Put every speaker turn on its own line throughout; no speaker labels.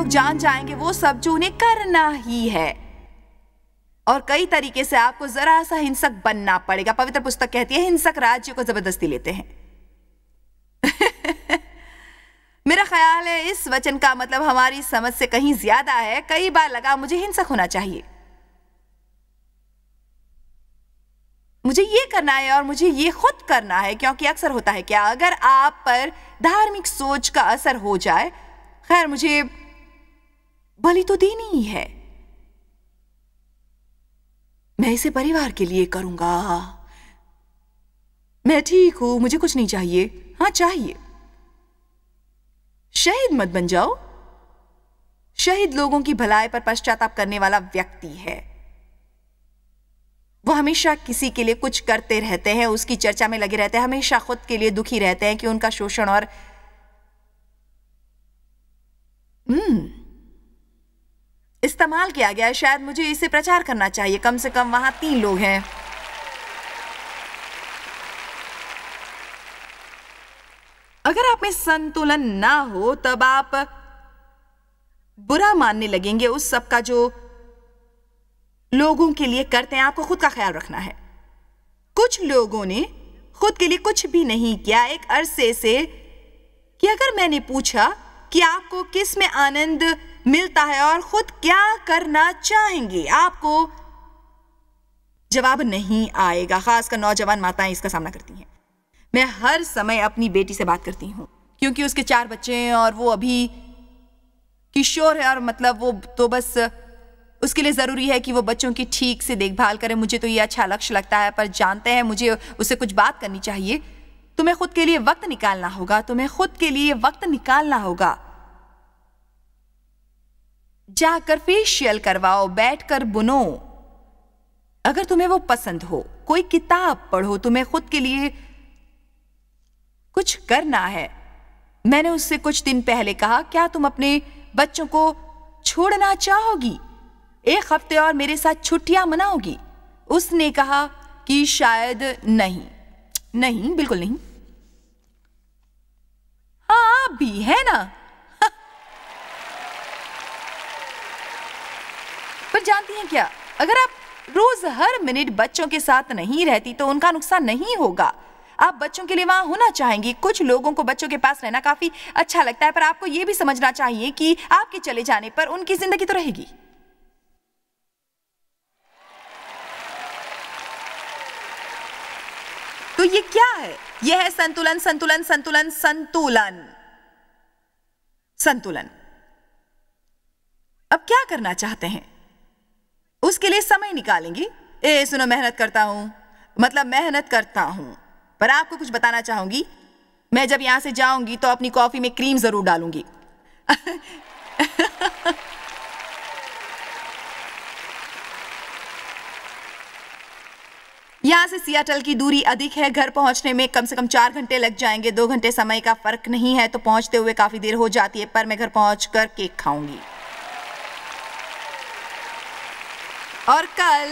लोग जान जाएंगे वो सब जो उन्हें करना ही है और कई तरीके से आपको जरा सा हिंसक बनना पड़ेगा पवित्र पुस्तक कहती है हिंसक राज्य को जबरदस्ती लेते हैं मेरा ख्याल है इस वचन का मतलब हमारी समझ से कहीं ज्यादा है कई बार लगा मुझे हिंसक होना चाहिए मुझे ये करना है और मुझे ये खुद करना है क्योंकि अक्सर होता है क्या अगर आप पर धार्मिक सोच का असर हो जाए खैर मुझे बलि तो देनी ही है मैं इसे परिवार के लिए करूंगा मैं ठीक हूं मुझे कुछ नहीं चाहिए हाँ चाहिए शहीद मत बन जाओ शहीद लोगों की भलाई पर पश्चाताप करने वाला व्यक्ति है वो हमेशा किसी के लिए कुछ करते रहते हैं उसकी चर्चा में लगे रहते हैं हमेशा खुद के लिए दुखी रहते हैं कि उनका शोषण और हम्म इस्तेमाल किया गया है शायद मुझे इसे प्रचार करना चाहिए कम से कम वहां तीन लोग हैं अगर आप में संतुलन ना हो तब आप बुरा मानने लगेंगे उस सब का जो लोगों के लिए करते हैं आपको खुद का ख्याल रखना है कुछ लोगों ने खुद के लिए कुछ भी नहीं किया एक अरसे से कि अगर मैंने पूछा कि आपको किस में आनंद मिलता है और खुद क्या करना चाहेंगे आपको जवाब नहीं आएगा खासकर नौजवान माताएं इसका सामना करती हैं मैं हर समय अपनी बेटी से बात करती हूँ क्योंकि उसके चार बच्चे हैं और वो अभी किशोर है और मतलब वो तो बस उसके लिए ज़रूरी है कि वो बच्चों की ठीक से देखभाल करें मुझे तो ये अच्छा लक्ष्य लगता है पर जानते हैं मुझे उससे कुछ बात करनी चाहिए तुम्हें खुद के लिए वक्त निकालना होगा तुम्हें खुद के लिए वक्त निकालना होगा जाकर फेशियल करवाओ बैठकर बुनो अगर तुम्हें वो पसंद हो कोई किताब पढ़ो तुम्हें खुद के लिए कुछ करना है मैंने उससे कुछ दिन पहले कहा क्या तुम अपने बच्चों को छोड़ना चाहोगी एक हफ्ते और मेरे साथ छुट्टियां मनाओगी उसने कहा कि शायद नहीं नहीं बिल्कुल नहीं हाँ आप भी है ना पर जानती हैं क्या अगर आप रोज हर मिनट बच्चों के साथ नहीं रहती तो उनका नुकसान नहीं होगा आप बच्चों के लिए वहां होना चाहेंगी कुछ लोगों को बच्चों के पास रहना काफी अच्छा लगता है पर आपको यह भी समझना चाहिए कि आपके चले जाने पर उनकी जिंदगी तो रहेगी तो ये क्या है यह है संतुलन संतुलन संतुलन संतुलन संतुलन अब क्या करना चाहते हैं उसके लिए समय निकालेंगी ए सुनो मेहनत करता हूं मतलब मेहनत करता हूं पर आपको कुछ बताना चाहूंगी मैं जब यहां से जाऊंगी तो अपनी कॉफी में क्रीम जरूर डालूंगी यहां से सियाटल की दूरी अधिक है घर पहुंचने में कम से कम चार घंटे लग जाएंगे दो घंटे समय का फर्क नहीं है तो पहुंचते हुए काफ़ी देर हो जाती है पर मैं घर पहुंचकर केक खाऊंगी और कल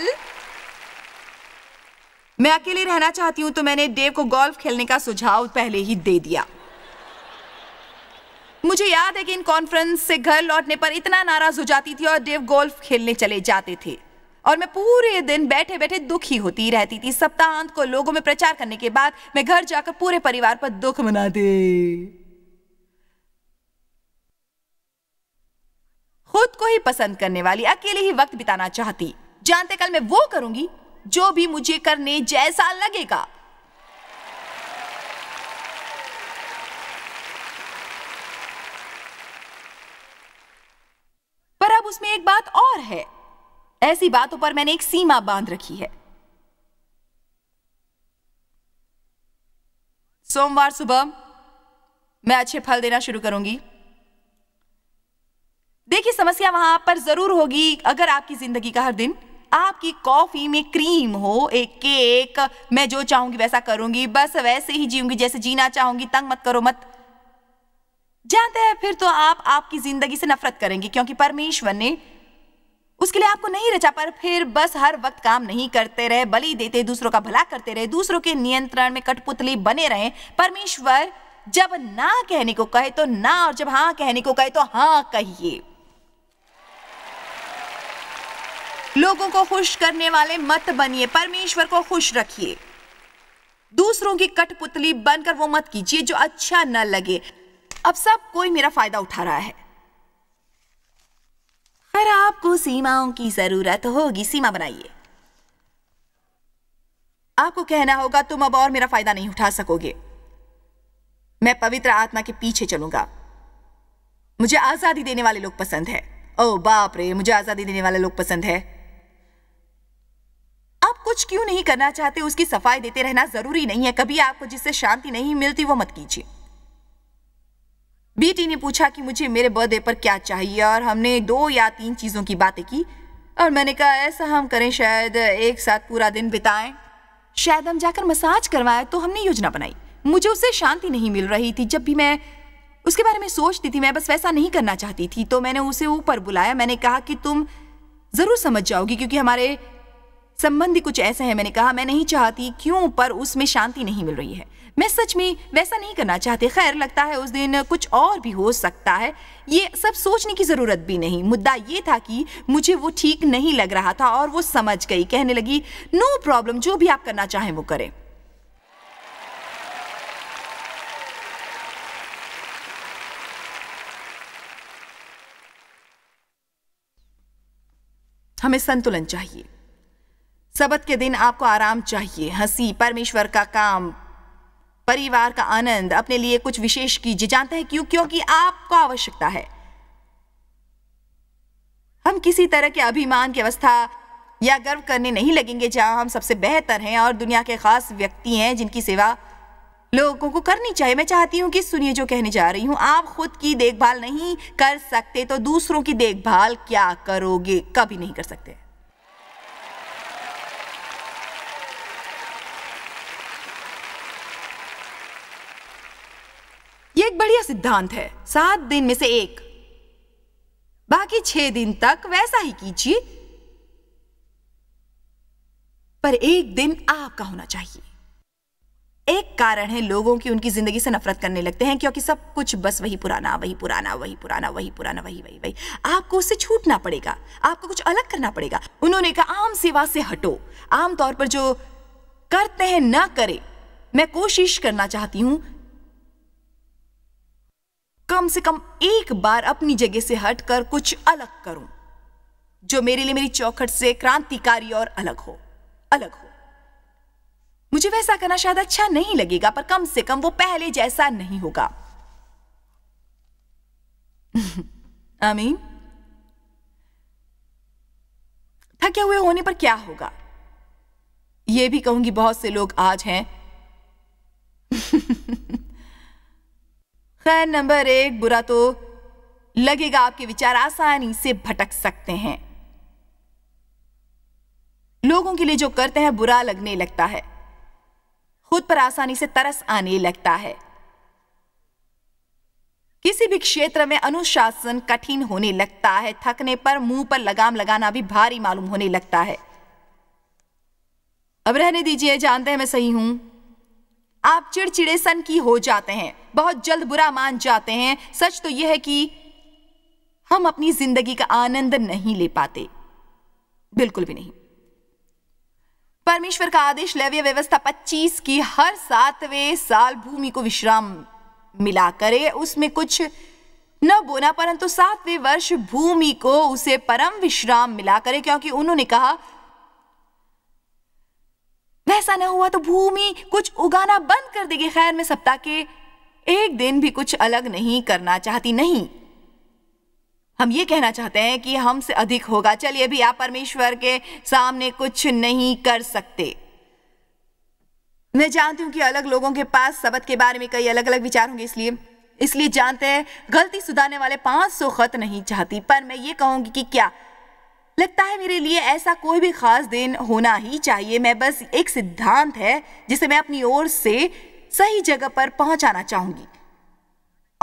मैं अकेले रहना चाहती हूं तो मैंने डेव को गोल्फ खेलने का सुझाव पहले ही दे दिया मुझे याद है कि इन कॉन्फ्रेंस से घर लौटने पर इतना नाराज हो जाती थी और डेव गोल्फ खेलने चले जाते थे और मैं पूरे दिन बैठे बैठे दुखी होती रहती थी सप्ताहांत को लोगों में प्रचार करने के बाद मैं घर जाकर पूरे परिवार पर दुख मना दे खुद को ही पसंद करने वाली अकेले ही वक्त बिताना चाहती जानते कल मैं वो करूंगी जो भी मुझे करने जैसा लगेगा पर अब उसमें एक बात और है ऐसी बातों पर मैंने एक सीमा बांध रखी है सोमवार सुबह मैं अच्छे फल देना शुरू करूंगी देखिए समस्या वहां आप पर जरूर होगी अगर आपकी जिंदगी का हर दिन आपकी कॉफ़ी में क्रीम हो एक केक मैं जो चाहूंगी वैसा करूंगी बस वैसे ही जीऊंगी जैसे जीना चाहूंगी तंग मत करो मत जानते हैं फिर तो आप आपकी जिंदगी से नफरत करेंगे क्योंकि परमेश्वर ने उसके लिए आपको नहीं रचा पर फिर बस हर वक्त काम नहीं करते रहे बलि देते दूसरों का भला करते रहे दूसरों के नियंत्रण में कठपुतली बने रहे परमेश्वर जब ना कहने को कहे तो ना और जब हाँ कहने को कहे तो हाँ कहिए लोगों को खुश करने वाले मत बनिए परमेश्वर को खुश रखिए दूसरों की कठपुतली बनकर वो मत कीजिए जो अच्छा न लगे अब सब कोई मेरा फायदा उठा रहा है अगर आपको सीमाओं की जरूरत होगी सीमा बनाइए आपको कहना होगा तुम अब और मेरा फायदा नहीं उठा सकोगे मैं पवित्र आत्मा के पीछे चलूंगा मुझे आजादी देने वाले लोग पसंद है ओ बाप रे मुझे आजादी देने वाले लोग पसंद है कुछ क्यों नहीं करना चाहते उसकी सफाई देते रहना जरूरी नहीं है कभी आपको जिससे शांति नहीं मिलती वो मत कीजिए बीटी ने पूछा कि मुझे मेरे बर्थडे पर क्या चाहिए और हमने दो या तीन चीजों की बातें की और मैंने कहा ऐसा हम करें शायद एक साथ पूरा दिन बिताएं शायद हम जाकर मसाज करवाए तो हमने योजना बनाई मुझे उससे शांति नहीं मिल रही थी जब भी मैं उसके बारे में सोचती थी मैं बस वैसा नहीं करना चाहती थी तो मैंने उसे ऊपर बुलाया मैंने कहा कि तुम जरूर समझ जाओगी क्योंकि हमारे संबंध ही कुछ ऐसा है मैंने कहा मैं नहीं चाहती क्यों पर उसमें शांति नहीं मिल रही है मैं सच में वैसा नहीं करना चाहती खैर लगता है उस दिन कुछ और भी हो सकता है ये सब सोचने की ज़रूरत भी नहीं मुद्दा ये था कि मुझे वो ठीक नहीं लग रहा था और वो समझ गई कहने लगी नो प्रॉब्लम जो भी आप करना चाहें वो करें हमें संतुलन चाहिए सबत के दिन आपको आराम चाहिए हंसी परमेश्वर का काम परिवार का आनंद अपने लिए कुछ विशेष कीजिए जानते हैं क्यों क्योंकि आपको आवश्यकता है हम किसी तरह के अभिमान की अवस्था या गर्व करने नहीं लगेंगे जहां हम सबसे बेहतर हैं और दुनिया के खास व्यक्ति हैं जिनकी सेवा लोगों को करनी चाहिए मैं चाहती हूँ कि सुनिए जो कहने जा रही हूँ आप खुद की देखभाल नहीं कर सकते तो दूसरों की देखभाल क्या करोगे कभी नहीं कर सकते सूर्य सिद्धांत है सात दिन में से एक बाकी छह दिन तक वैसा ही कीजिए पर एक दिन आपका होना चाहिए एक कारण है लोगों की उनकी जिंदगी से नफरत करने लगते हैं क्योंकि सब कुछ बस वही पुराना वही पुराना वही पुराना वही पुराना वही वही वही आपको उससे छूटना पड़ेगा आपको कुछ अलग करना पड़ेगा उन्होंने कहा आम सेवा से हटो आमतौर पर जो करते हैं ना करें मैं कोशिश करना चाहती हूं कम से कम एक बार अपनी जगह से हटकर कुछ अलग करूं जो मेरे लिए मेरी चौखट से क्रांतिकारी और अलग हो अलग हो मुझे वैसा करना शायद अच्छा नहीं लगेगा पर कम से कम वो पहले जैसा नहीं होगा आमीन थके हुए होने पर क्या होगा ये भी कहूंगी बहुत से लोग आज हैं फैन नंबर एक बुरा तो लगेगा आपके विचार आसानी से भटक सकते हैं लोगों के लिए जो करते हैं बुरा लगने लगता है खुद पर आसानी से तरस आने लगता है किसी भी क्षेत्र में अनुशासन कठिन होने लगता है थकने पर मुंह पर लगाम लगाना भी भारी मालूम होने लगता है अब रहने दीजिए जानते हैं मैं सही हूं आप चिड़चिड़े सन की हो जाते हैं बहुत जल्द बुरा मान जाते हैं सच तो यह है कि हम अपनी जिंदगी का आनंद नहीं ले पाते बिल्कुल भी नहीं परमेश्वर का आदेश लव्य व्यवस्था 25 की हर सातवें साल भूमि को विश्राम मिला करे उसमें कुछ न बोना परंतु सातवें वर्ष भूमि को उसे परम विश्राम मिला करे क्योंकि उन्होंने कहा वैसा न हुआ तो भूमि कुछ उगाना बंद कर देगी खैर में सप्ताह के एक दिन भी कुछ अलग नहीं करना चाहती नहीं हम ये कहना चाहते हैं कि हमसे अधिक होगा चलिए भी आप परमेश्वर के सामने कुछ नहीं कर सकते मैं जानती हूं कि अलग लोगों के पास सबक के बारे में कई अलग अलग विचार होंगे इसलिए इसलिए जानते हैं गलती सुधारने वाले 500 खत नहीं चाहती पर मैं ये कहूंगी कि क्या लगता है मेरे लिए ऐसा कोई भी खास दिन होना ही चाहिए मैं बस एक सिद्धांत है जिसे मैं अपनी ओर से सही जगह पर पहुंचाना चाहूंगी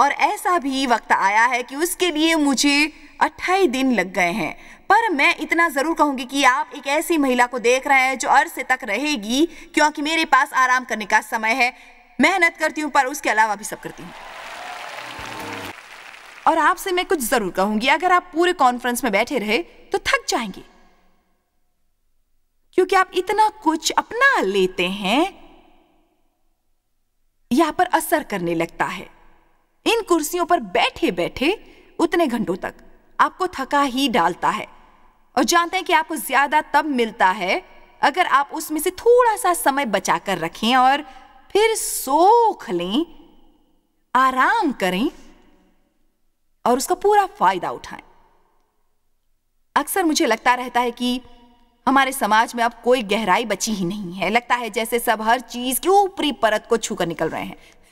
और ऐसा भी वक्त आया है कि उसके लिए मुझे अट्ठाईस दिन लग गए हैं पर मैं इतना ज़रूर कहूंगी कि आप एक ऐसी महिला को देख रहे हैं जो अरसे तक रहेगी क्योंकि मेरे पास आराम करने का समय है मेहनत करती हूँ पर उसके अलावा भी सब करती हूँ और आपसे मैं कुछ जरूर कहूंगी अगर आप पूरे कॉन्फ्रेंस में बैठे रहे तो थक जाएंगे क्योंकि आप इतना कुछ अपना लेते हैं यहां पर असर करने लगता है इन कुर्सियों पर बैठे बैठे उतने घंटों तक आपको थका ही डालता है और जानते हैं कि आपको ज्यादा तब मिलता है अगर आप उसमें से थोड़ा सा समय बचाकर रखें और फिर सोख लें आराम करें और उसका पूरा फायदा उठाएं अक्सर मुझे लगता रहता है कि हमारे समाज में अब कोई गहराई बची ही नहीं है लगता है जैसे सब हर चीज की ऊपरी परत को छूकर निकल रहे हैं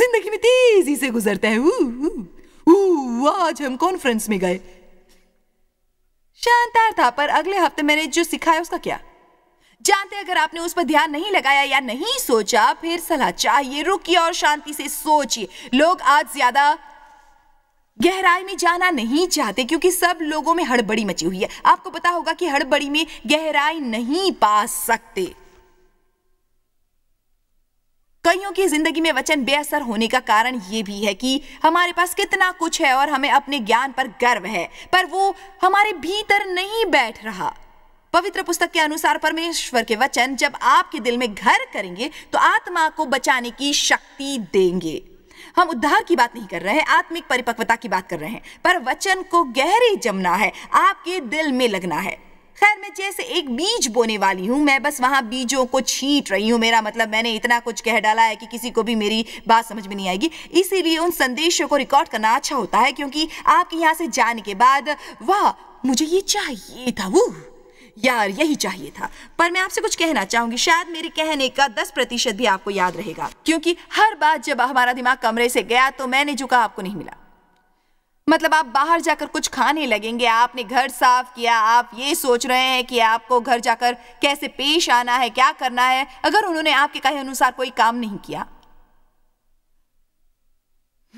जिंदगी में तेजी से गुजरते हैं आज हम कॉन्फ्रेंस में गए शानदार था पर अगले हफ्ते मैंने जो सिखाया उसका क्या जानते अगर आपने उस पर ध्यान नहीं लगाया या नहीं सोचा फिर सलाह चाहिए रुकिए और शांति से सोचिए लोग आज ज्यादा गहराई में जाना नहीं चाहते क्योंकि सब लोगों में हड़बड़ी मची हुई है आपको पता होगा कि हड़बड़ी में गहराई नहीं पा सकते कईयों की जिंदगी में वचन बेअसर होने का कारण ये भी है कि हमारे पास कितना कुछ है और हमें अपने ज्ञान पर गर्व है पर वो हमारे भीतर नहीं बैठ रहा पवित्र पुस्तक के अनुसार परमेश्वर के वचन जब आपके दिल में घर करेंगे तो आत्मा को बचाने की शक्ति देंगे हम उद्धार की बात नहीं कर रहे हैं आत्मिक परिपक्वता की बात कर रहे हैं पर वचन को गहरे जमना है आपके दिल में लगना है खैर मैं जैसे एक बीज बोने वाली हूँ मैं बस वहाँ बीजों को छींट रही हूँ मेरा मतलब मैंने इतना कुछ कह डाला है कि किसी को भी मेरी बात समझ में नहीं आएगी इसीलिए उन संदेशों को रिकॉर्ड करना अच्छा होता है क्योंकि आपके यहाँ से जाने के बाद वाह मुझे ये चाहिए था वो यार यही चाहिए था पर मैं आपसे कुछ कहना चाहूंगी शायद मेरे कहने का दस प्रतिशत भी आपको याद रहेगा क्योंकि हर बार जब हमारा दिमाग कमरे से गया तो मैंने झुका आपको नहीं मिला मतलब आप बाहर जाकर कुछ खाने लगेंगे आपने घर साफ किया आप ये सोच रहे हैं कि आपको घर जाकर कैसे पेश आना है क्या करना है अगर उन्होंने आपके कहे अनुसार कोई काम नहीं किया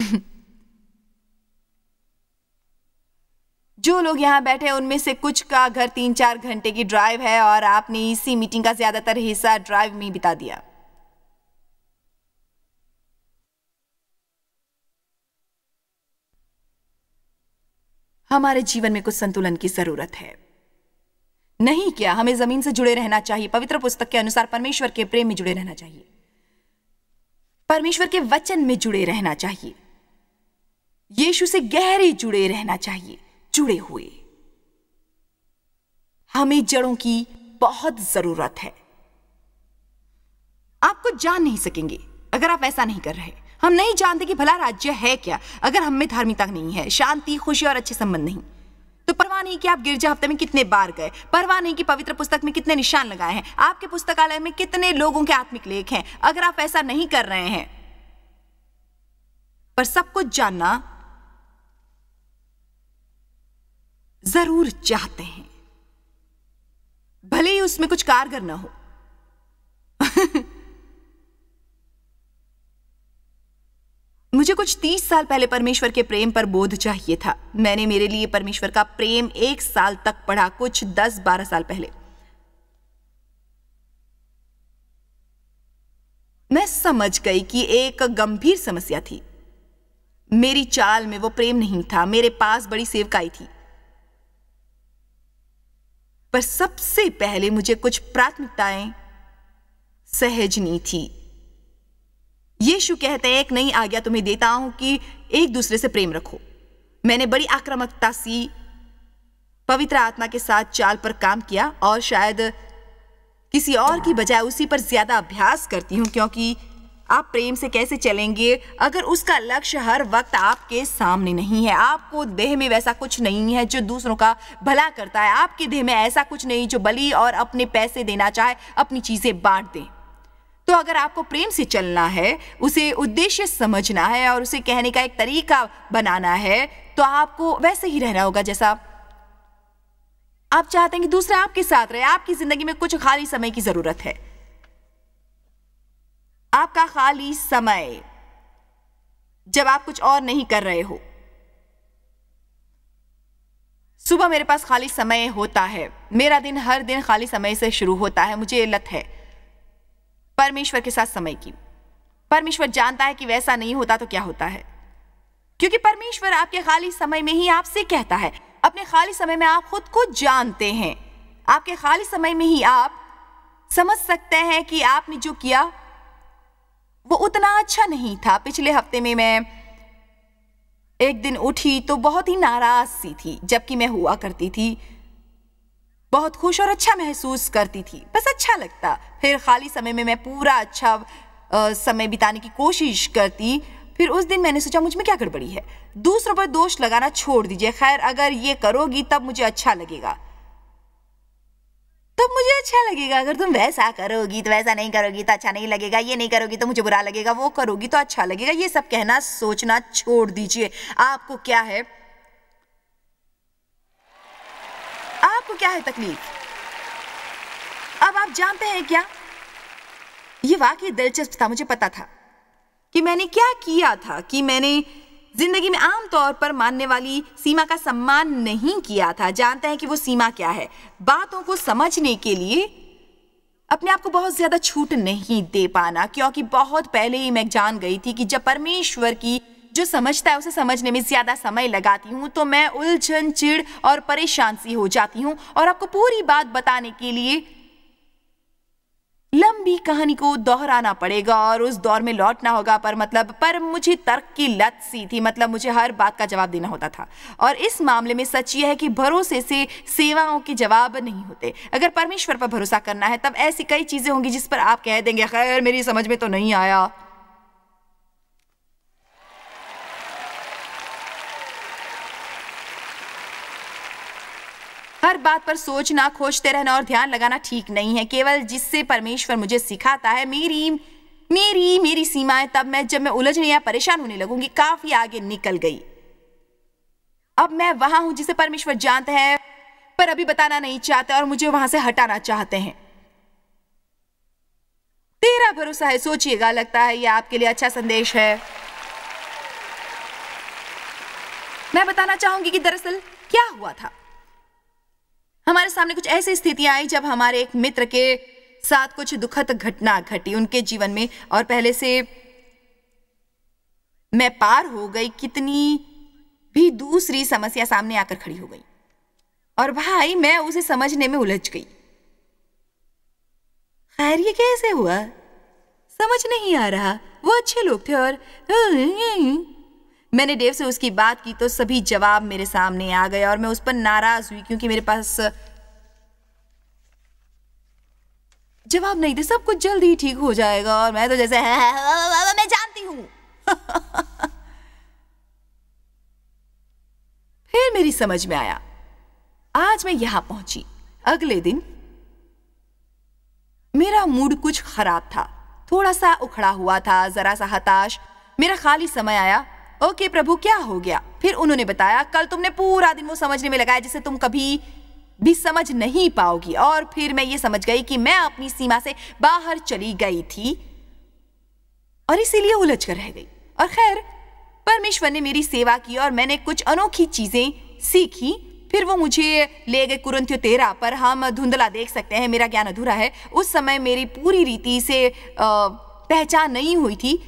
जो लोग यहाँ बैठे हैं उनमें से कुछ का घर तीन चार घंटे की ड्राइव है और आपने इसी मीटिंग का ज़्यादातर हिस्सा ड्राइव में बिता दिया हमारे जीवन में कुछ संतुलन की ज़रूरत है नहीं क्या हमें ज़मीन से जुड़े रहना चाहिए पवित्र पुस्तक के अनुसार परमेश्वर के प्रेम में जुड़े रहना चाहिए परमेश्वर के वचन में जुड़े रहना चाहिए यीशु से गहरी जुड़े रहना चाहिए जुड़े हुए हमें जड़ों की बहुत जरूरत है आप कुछ जान नहीं सकेंगे अगर आप ऐसा नहीं कर रहे हम नहीं जानते कि भला राज्य है क्या अगर हम में धार्मिकता नहीं है शांति खुशी और अच्छे संबंध नहीं तो परवाह नहीं कि आप गिरजा हफ्ते में कितने बार गए परवाह नहीं कि पवित्र पुस्तक में कितने निशान लगाए हैं आपके पुस्तकालय में कितने लोगों के आत्मिक लेख हैं अगर आप ऐसा नहीं कर रहे हैं पर सब कुछ जानना जरूर चाहते हैं भले ही उसमें कुछ कारगर ना हो मुझे कुछ तीस साल पहले परमेश्वर के प्रेम पर बोध चाहिए था मैंने मेरे लिए परमेश्वर का प्रेम एक साल तक पढ़ा कुछ दस बारह साल पहले मैं समझ गई कि एक गंभीर समस्या थी मेरी चाल में वो प्रेम नहीं था मेरे पास बड़ी सेवकाई थी पर सबसे पहले मुझे कुछ प्राथमिकताएं सहजनी थी यीशु कहते हैं एक नई आज्ञा तुम्हें देता हूं कि एक दूसरे से प्रेम रखो मैंने बड़ी आक्रामकता सी पवित्र आत्मा के साथ चाल पर काम किया और शायद किसी और की बजाय उसी पर ज्यादा अभ्यास करती हूं क्योंकि आप प्रेम से कैसे चलेंगे अगर उसका लक्ष्य हर वक्त आपके सामने नहीं है आपको देह में वैसा कुछ नहीं है जो दूसरों का भला करता है आपके देह में ऐसा कुछ नहीं जो बली और अपने पैसे देना चाहे अपनी चीज़ें बांट दें तो अगर आपको प्रेम से चलना है उसे उद्देश्य समझना है और उसे कहने का एक तरीका बनाना है तो आपको वैसे ही रहना होगा जैसा आप चाहते हैं कि दूसरा आपके साथ रहे आपकी ज़िंदगी में कुछ खाली समय की ज़रूरत है आपका खाली समय जब आप कुछ और नहीं कर रहे हो सुबह मेरे पास खाली समय होता है मेरा दिन हर दिन खाली समय से शुरू होता है मुझे लत है परमेश्वर के साथ समय की परमेश्वर जानता है कि वैसा नहीं होता तो क्या होता है क्योंकि परमेश्वर आपके खाली समय में ही आपसे कहता है अपने खाली समय में आप खुद को जानते हैं आपके खाली समय में ही आप समझ सकते हैं कि आपने जो किया वो उतना अच्छा नहीं था पिछले हफ्ते में मैं एक दिन उठी तो बहुत ही नाराज सी थी जबकि मैं हुआ करती थी बहुत खुश और अच्छा महसूस करती थी बस अच्छा लगता फिर खाली समय में मैं पूरा अच्छा आ, समय बिताने की कोशिश करती फिर उस दिन मैंने सोचा मुझ में क्या गड़बड़ी है दूसरों पर दोष लगाना छोड़ दीजिए खैर अगर ये करोगी तब मुझे अच्छा लगेगा तब तो मुझे अच्छा लगेगा अगर तुम वैसा करोगी तो वैसा नहीं करोगी तो अच्छा नहीं लगेगा ये नहीं करोगी तो मुझे बुरा लगेगा वो करोगी तो अच्छा लगेगा ये सब कहना सोचना छोड़ दीजिए आपको क्या है आपको क्या है तकलीफ अब आप जानते हैं क्या ये वाकई दिलचस्प था मुझे पता था कि मैंने क्या किया था कि मैंने जिंदगी में आम तौर पर मानने वाली सीमा का सम्मान नहीं किया था जानते हैं कि वो सीमा क्या है बातों को समझने के लिए अपने आप को बहुत ज़्यादा छूट नहीं दे पाना क्योंकि बहुत पहले ही मैं जान गई थी कि जब परमेश्वर की जो समझता है उसे समझने में ज़्यादा समय लगाती हूँ तो मैं उलझन चिड़ और परेशान सी हो जाती हूँ और आपको पूरी बात बताने के लिए लंबी कहानी को दोहराना पड़ेगा और उस दौर में लौटना होगा पर मतलब पर मुझे तर्क की लत सी थी मतलब मुझे हर बात का जवाब देना होता था और इस मामले में सच यह है कि भरोसे से सेवाओं के जवाब नहीं होते अगर परमेश्वर पर भरोसा करना है तब ऐसी कई चीज़ें होंगी जिस पर आप कह देंगे खैर मेरी समझ में तो नहीं आया हर बात पर सोचना खोजते रहना और ध्यान लगाना ठीक नहीं है केवल जिससे परमेश्वर मुझे सिखाता है मेरी मेरी मेरी सीमाएं तब मैं जब मैं उलझने या परेशान होने लगूंगी काफी आगे निकल गई अब मैं वहां हूं जिसे परमेश्वर जानते हैं पर अभी बताना नहीं चाहते और मुझे वहां से हटाना चाहते हैं तेरा भरोसा है सोचिएगा लगता है यह आपके लिए अच्छा संदेश है मैं बताना चाहूंगी कि दरअसल क्या हुआ था हमारे सामने कुछ ऐसी स्थितियां आई जब हमारे एक मित्र के साथ कुछ दुखद घटना घटी उनके जीवन में और पहले से मैं पार हो गई कितनी भी दूसरी समस्या सामने आकर खड़ी हो गई और भाई मैं उसे समझने में उलझ गई खैर ये कैसे हुआ समझ नहीं आ रहा वो अच्छे लोग थे और हम्म, मैंने देव से उसकी बात की तो सभी जवाब मेरे सामने आ गए और मैं उस पर नाराज हुई क्योंकि मेरे पास जवाब नहीं थे सब कुछ जल्दी ही ठीक हो जाएगा और मैं तो जैसे है, है, है, है मैं जानती हूं फिर मेरी समझ में आया आज मैं यहां पहुंची अगले दिन मेरा मूड कुछ खराब था थोड़ा सा उखड़ा हुआ था जरा सा हताश मेरा खाली समय आया ओके प्रभु क्या हो गया फिर उन्होंने बताया कल तुमने पूरा दिन वो समझने में लगाया जिसे तुम कभी भी समझ नहीं पाओगी और फिर मैं ये समझ गई कि मैं अपनी सीमा से बाहर चली गई थी और इसीलिए उलझ कर रह गई और खैर परमेश्वर ने मेरी सेवा की और मैंने कुछ अनोखी चीजें सीखी फिर वो मुझे ले गए कुरंथियो तेरा पर हम धुंधला देख सकते हैं मेरा ज्ञान अधूरा है उस समय मेरी पूरी रीति से पहचान नहीं हुई थी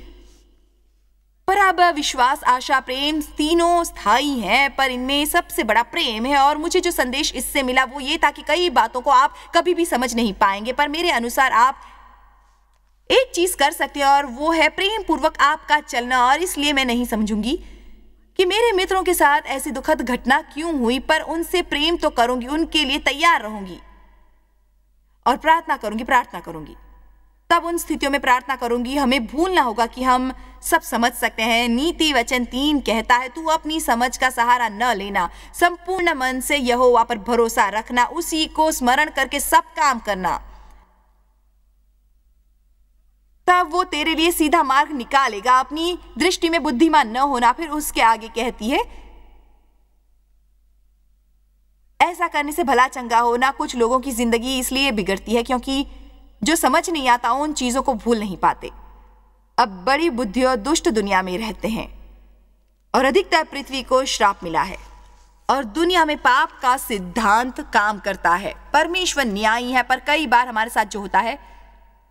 पर अब विश्वास आशा प्रेम तीनों स्थायी हैं पर इनमें सबसे बड़ा प्रेम है और मुझे जो संदेश इससे मिला वो ये था कि कई बातों को आप कभी भी समझ नहीं पाएंगे पर मेरे अनुसार आप एक चीज कर सकते हैं और वो है प्रेम पूर्वक आपका चलना और इसलिए मैं नहीं समझूंगी कि मेरे मित्रों के साथ ऐसी दुखद घटना क्यों हुई पर उनसे प्रेम तो करूंगी उनके लिए तैयार रहूंगी और प्रार्थना करूंगी प्रार्थना करूंगी तब उन स्थितियों में प्रार्थना करूंगी हमें भूलना होगा कि हम सब समझ सकते हैं नीति वचन तीन कहता है तू अपनी समझ का सहारा न लेना संपूर्ण मन से यहोवा पर भरोसा रखना उसी को स्मरण करके सब काम करना तब वो तेरे लिए सीधा मार्ग निकालेगा अपनी दृष्टि में बुद्धिमान न होना फिर उसके आगे कहती है ऐसा करने से भला चंगा होना कुछ लोगों की जिंदगी इसलिए बिगड़ती है क्योंकि जो समझ नहीं आता उन चीज़ों को भूल नहीं पाते अब बड़ी बुद्धि और दुष्ट दुनिया में रहते हैं और अधिकतर पृथ्वी को श्राप मिला है और दुनिया में पाप का सिद्धांत काम करता है परमेश्वर न्यायी है पर कई बार हमारे साथ जो होता है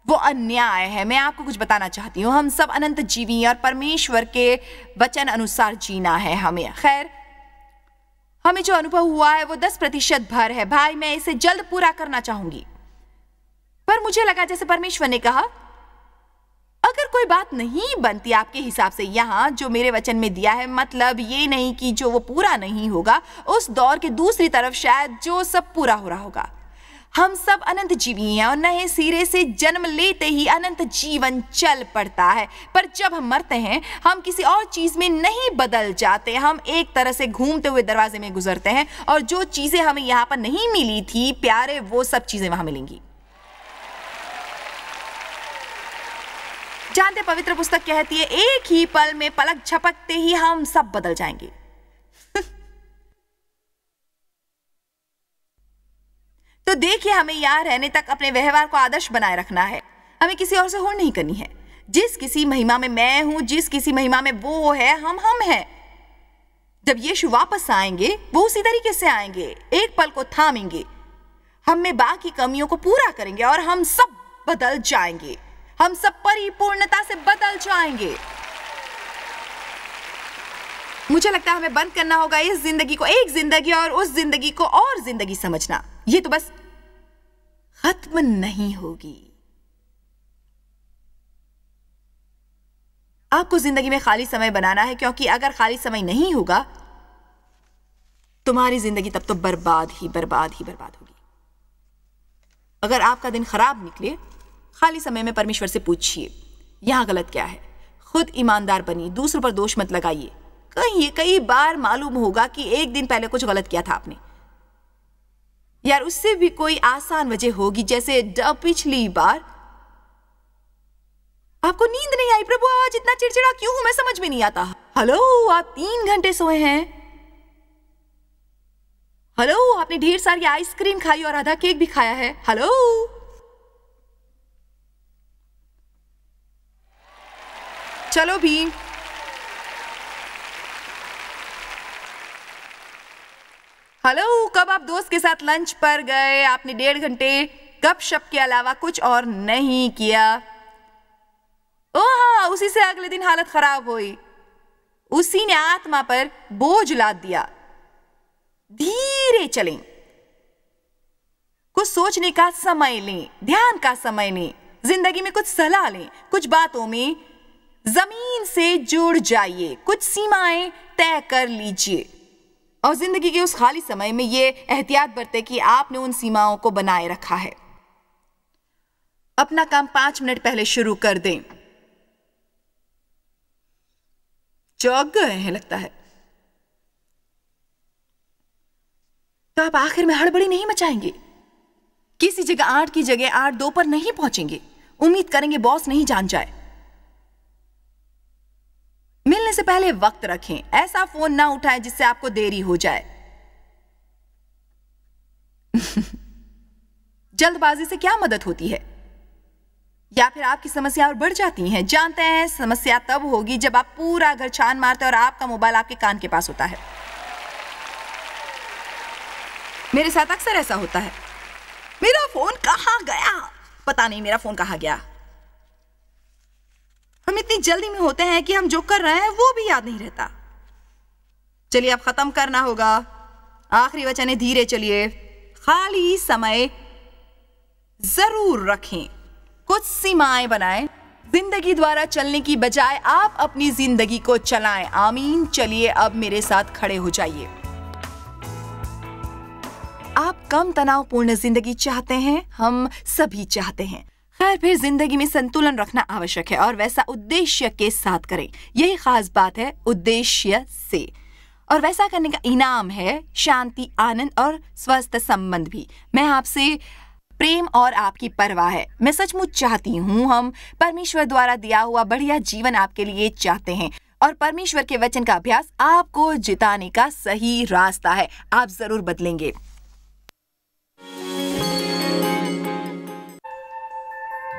वो अन्याय है मैं आपको कुछ बताना चाहती हूँ हम सब अनंत जीवी और परमेश्वर के वचन अनुसार जीना है हमें खैर हमें जो अनुभव हुआ है वो दस प्रतिशत भर है भाई मैं इसे जल्द पूरा करना चाहूंगी पर मुझे लगा जैसे परमेश्वर ने कहा अगर कोई बात नहीं बनती आपके हिसाब से यहाँ जो मेरे वचन में दिया है मतलब ये नहीं कि जो वो पूरा नहीं होगा उस दौर के दूसरी तरफ शायद जो सब पूरा हो रहा होगा हम सब अनंत जीवी हैं और नए सिरे से जन्म लेते ही अनंत जीवन चल पड़ता है पर जब हम मरते हैं हम किसी और चीज़ में नहीं बदल जाते हम एक तरह से घूमते हुए दरवाजे में गुजरते हैं और जो चीज़ें हमें यहाँ पर नहीं मिली थी प्यारे वो सब चीज़ें वहां मिलेंगी जानते पवित्र पुस्तक कहती है एक ही पल में पलक झपकते ही हम सब बदल जाएंगे तो देखिए हमें यहां रहने तक अपने व्यवहार को आदर्श बनाए रखना है हमें किसी और से होड़ नहीं करनी है जिस किसी महिमा में मैं हूं जिस किसी महिमा में वो है हम हम हैं जब यीशु वापस आएंगे वो उसी तरीके से आएंगे एक पल को थामेंगे हम में बाकी कमियों को पूरा करेंगे और हम सब बदल जाएंगे हम सब परिपूर्णता से बदल जाएंगे मुझे लगता है हमें बंद करना होगा इस जिंदगी को एक जिंदगी और उस जिंदगी को और जिंदगी समझना ये तो बस खत्म नहीं होगी आपको जिंदगी में खाली समय बनाना है क्योंकि अगर खाली समय नहीं होगा तुम्हारी जिंदगी तब तो बर्बाद ही बर्बाद ही बर्बाद होगी अगर आपका दिन खराब निकले खाली समय में परमेश्वर से पूछिए यहाँ गलत क्या है खुद ईमानदार बनिए दूसरों पर दोष मत लगाइए कहीं कई बार मालूम होगा कि एक दिन पहले कुछ गलत किया था आपने यार उससे भी कोई आसान वजह होगी जैसे पिछली बार आपको नींद नहीं आई प्रभु आज इतना चिड़चिड़ा क्यों हूं मैं समझ में नहीं आता हेलो आप तीन घंटे सोए हैं हेलो आपने ढेर सारी आइसक्रीम खाई और आधा केक भी खाया है हेलो चलो भी हेलो कब आप दोस्त के साथ लंच पर गए आपने डेढ़ घंटे गप शप के अलावा कुछ और नहीं किया ओ हाँ उसी से अगले दिन हालत खराब हुई उसी ने आत्मा पर बोझ लाद दिया धीरे चलें कुछ सोचने का समय लें ध्यान का समय लें जिंदगी में कुछ सलाह लें कुछ बातों में जमीन से जुड़ जाइए कुछ सीमाएं तय कर लीजिए और जिंदगी के उस खाली समय में ये एहतियात बरते कि आपने उन सीमाओं को बनाए रखा है अपना काम पांच मिनट पहले शुरू कर दें चौक गए हैं लगता है तो आप आखिर में हड़बड़ी नहीं मचाएंगे किसी जगह आठ की जगह आठ दो पर नहीं पहुंचेंगे उम्मीद करेंगे बॉस नहीं जान जाए मिलने से पहले वक्त रखें ऐसा फोन ना उठाएं जिससे आपको देरी हो जाए जल्दबाजी से क्या मदद होती है या फिर आपकी समस्या और बढ़ जाती हैं जानते हैं समस्या तब होगी जब आप पूरा घर छान मारते और आपका मोबाइल आपके कान के पास होता है मेरे साथ अक्सर ऐसा होता है मेरा फोन कहा गया पता नहीं मेरा फोन कहा गया हम इतनी जल्दी में होते हैं कि हम जो कर रहे हैं वो भी याद नहीं रहता चलिए अब खत्म करना होगा आखिरी वचन है धीरे चलिए खाली समय जरूर रखें कुछ सीमाएं बनाएं जिंदगी द्वारा चलने की बजाय आप अपनी जिंदगी को चलाएं आमीन चलिए अब मेरे साथ खड़े हो जाइए आप कम तनावपूर्ण जिंदगी चाहते हैं हम सभी चाहते हैं फिर जिंदगी में संतुलन रखना आवश्यक है और वैसा उद्देश्य के साथ करें यही खास बात है उद्देश्य से और वैसा करने का इनाम है शांति आनंद और स्वस्थ संबंध भी मैं आपसे प्रेम और आपकी परवाह है मैं सचमुच चाहती हूँ हम परमेश्वर द्वारा दिया हुआ बढ़िया जीवन आपके लिए चाहते हैं और परमेश्वर के वचन का अभ्यास आपको जिताने का सही रास्ता है आप जरूर बदलेंगे